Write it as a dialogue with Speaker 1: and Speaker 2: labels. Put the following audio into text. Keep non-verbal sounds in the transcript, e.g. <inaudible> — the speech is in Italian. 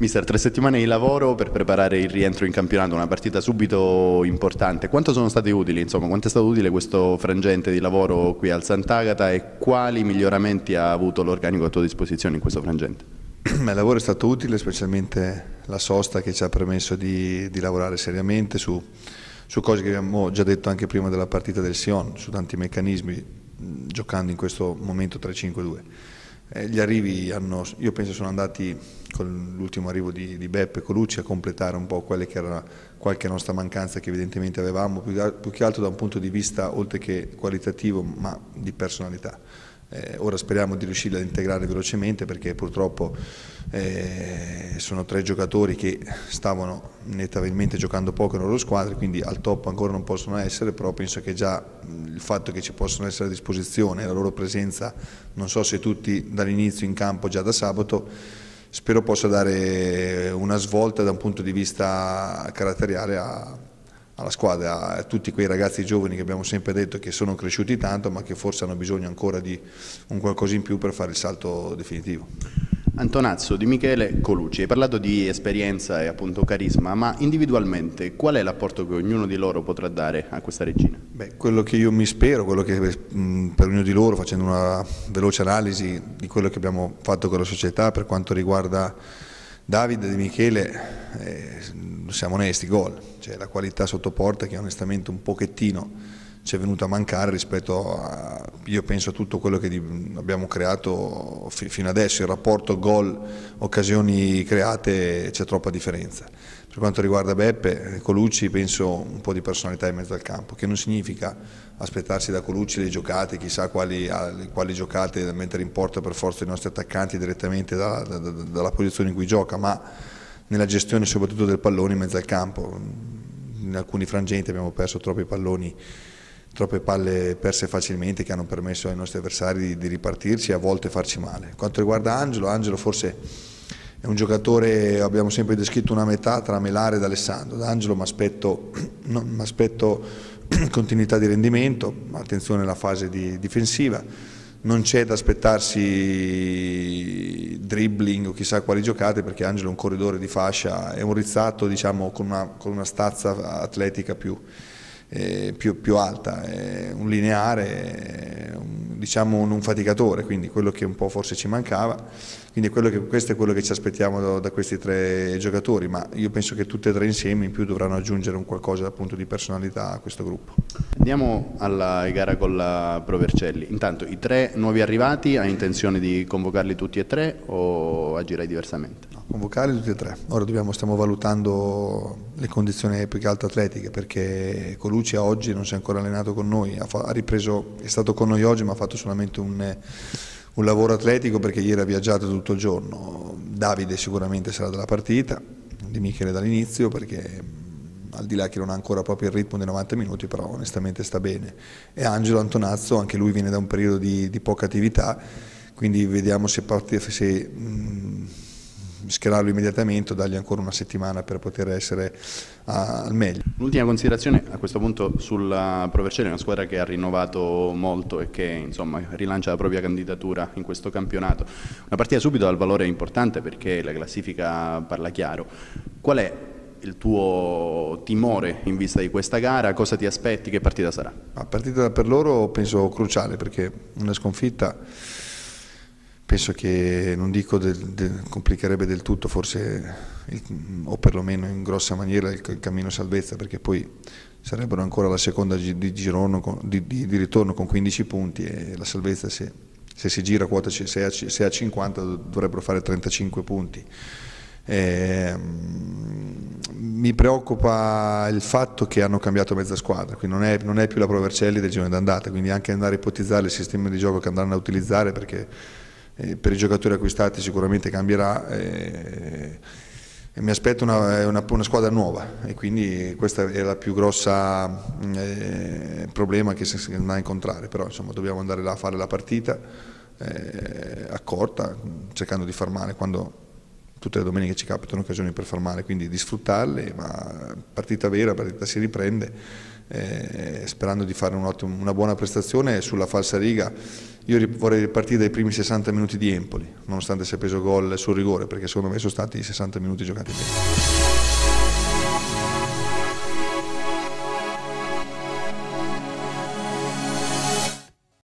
Speaker 1: Mister, tre settimane di lavoro per preparare il rientro in campionato, una partita subito importante. Quanto sono stati utili, insomma, quanto è stato utile questo frangente di lavoro qui al Sant'Agata e quali miglioramenti ha avuto l'organico a tua disposizione in questo frangente?
Speaker 2: <clears throat> Il lavoro è stato utile, specialmente la sosta che ci ha permesso di, di lavorare seriamente su, su cose che abbiamo già detto anche prima della partita del Sion, su tanti meccanismi, giocando in questo momento 3-5-2. Eh, gli arrivi hanno, io penso sono andati con l'ultimo arrivo di, di Beppe Colucci a completare un po' quelle che era qualche nostra mancanza che evidentemente avevamo, più che altro da un punto di vista oltre che qualitativo ma di personalità. Eh, ora speriamo di riuscire ad integrare velocemente perché purtroppo eh, sono tre giocatori che stavano nettamente giocando poco nelle loro squadre, quindi al top ancora non possono essere, però penso che già il fatto che ci possano essere a disposizione, la loro presenza, non so se tutti dall'inizio in campo già da sabato, spero possa dare una svolta da un punto di vista caratteriale a, alla squadra, a tutti quei ragazzi giovani che abbiamo sempre detto che
Speaker 1: sono cresciuti tanto ma che forse hanno bisogno ancora di un qualcosa in più per fare il salto definitivo. Antonazzo Di Michele Colucci, hai parlato di esperienza e appunto carisma, ma individualmente qual è l'apporto che ognuno di loro potrà dare a questa regina?
Speaker 2: Beh, quello che io mi spero, quello che mm, per ognuno di loro, facendo una veloce analisi di quello che abbiamo fatto con la società per quanto riguarda Davide, Di Michele, eh, siamo onesti, gol, cioè, la qualità sottoporta che onestamente un pochettino ci è venuta a mancare rispetto a, io penso, a tutto quello che abbiamo creato fino adesso, il rapporto gol, occasioni create, c'è troppa differenza. Per quanto riguarda Beppe, Colucci penso un po' di personalità in mezzo al campo, che non significa aspettarsi da Colucci le giocate, chissà quali, quali giocate da mettere in porta per forza i nostri attaccanti direttamente da, da, da, dalla posizione in cui gioca, ma nella gestione soprattutto del pallone in mezzo al campo. In alcuni frangenti abbiamo perso troppi palloni troppe palle perse facilmente che hanno permesso ai nostri avversari di, di ripartirci e a volte farci male. Quanto riguarda Angelo, Angelo forse è un giocatore, abbiamo sempre descritto una metà tra Melare ed Alessandro. Da Angelo mi aspetto <clears throat> <clears throat> continuità di rendimento, attenzione alla fase di difensiva, non c'è da aspettarsi dribbling o chissà quali giocate perché Angelo è un corridore di fascia, è un rizzato diciamo, con, una, con una stazza atletica più, eh, più, più, alta, eh, un lineare, un, diciamo un, un, faticatore, quindi quello che un po' forse ci mancava, quindi che, questo è quello che ci aspettiamo da, da, questi tre giocatori, ma io penso che tutte e tre insieme in più dovranno aggiungere un qualcosa appunto di personalità a questo gruppo.
Speaker 1: Andiamo alla gara con la Provercelli, intanto i tre nuovi arrivati, hai intenzione di convocarli tutti e tre o agirai diversamente?
Speaker 2: convocare tutti e tre. Ora dobbiamo, stiamo valutando le condizioni più che altro atletiche perché Colucci a oggi non si è ancora allenato con noi, ha ripreso, è stato con noi oggi ma ha fatto solamente un, un lavoro atletico perché ieri ha viaggiato tutto il giorno. Davide sicuramente sarà dalla partita, Di Michele dall'inizio perché al di là che non ha ancora proprio il ritmo dei 90 minuti, però onestamente sta bene. E Angelo Antonazzo, anche lui viene da un periodo di, di poca attività, quindi vediamo se, parte,
Speaker 1: se mh,
Speaker 2: schierarlo immediatamente o dargli ancora una settimana per poter essere al meglio.
Speaker 1: L'ultima considerazione a questo punto sulla Provercelli, una squadra che ha rinnovato molto e che insomma, rilancia la propria candidatura in questo campionato. Una partita subito dal valore importante perché la classifica parla chiaro. Qual è il tuo timore in vista di questa gara, cosa ti aspetti, che partita sarà? La partita per
Speaker 2: loro penso cruciale perché una sconfitta penso che non dico del, del, complicherebbe del tutto forse il, o perlomeno in grossa maniera il, il, cammino salvezza perché poi sarebbero ancora la seconda di, girono, con, di, di, di, ritorno con 15 punti e la salvezza se, se si gira a quota 6 a, se a 50 dovrebbero fare 35 punti eh, mi preoccupa il fatto che hanno cambiato mezza squadra, quindi non è, non è più la Provercelli del giorno d'andata, quindi anche andare a ipotizzare il sistema di gioco che andranno a utilizzare perché eh, per i giocatori acquistati sicuramente cambierà. Eh, e mi aspetto una, eh, una, una, squadra nuova e quindi questo è il più grosso problema che si andrà a incontrare, però insomma, dobbiamo andare là a fare la partita accorta, cercando di far male quando tutte le domeniche ci capitano occasioni per far male, quindi di sfruttarle, ma partita vera, partita si riprende eh, sperando di fare un ottimo, una buona prestazione sulla falsa riga. Io vorrei ripartire dai primi 60 minuti di Empoli, nonostante sia preso gol sul rigore, perché secondo me sono stati i 60 minuti giocati bene.